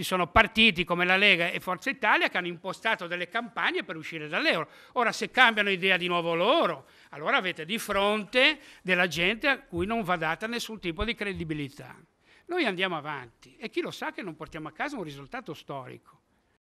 ci sono partiti come la Lega e Forza Italia che hanno impostato delle campagne per uscire dall'euro. Ora se cambiano idea di nuovo loro, allora avete di fronte della gente a cui non va data nessun tipo di credibilità. Noi andiamo avanti e chi lo sa che non portiamo a casa un risultato storico.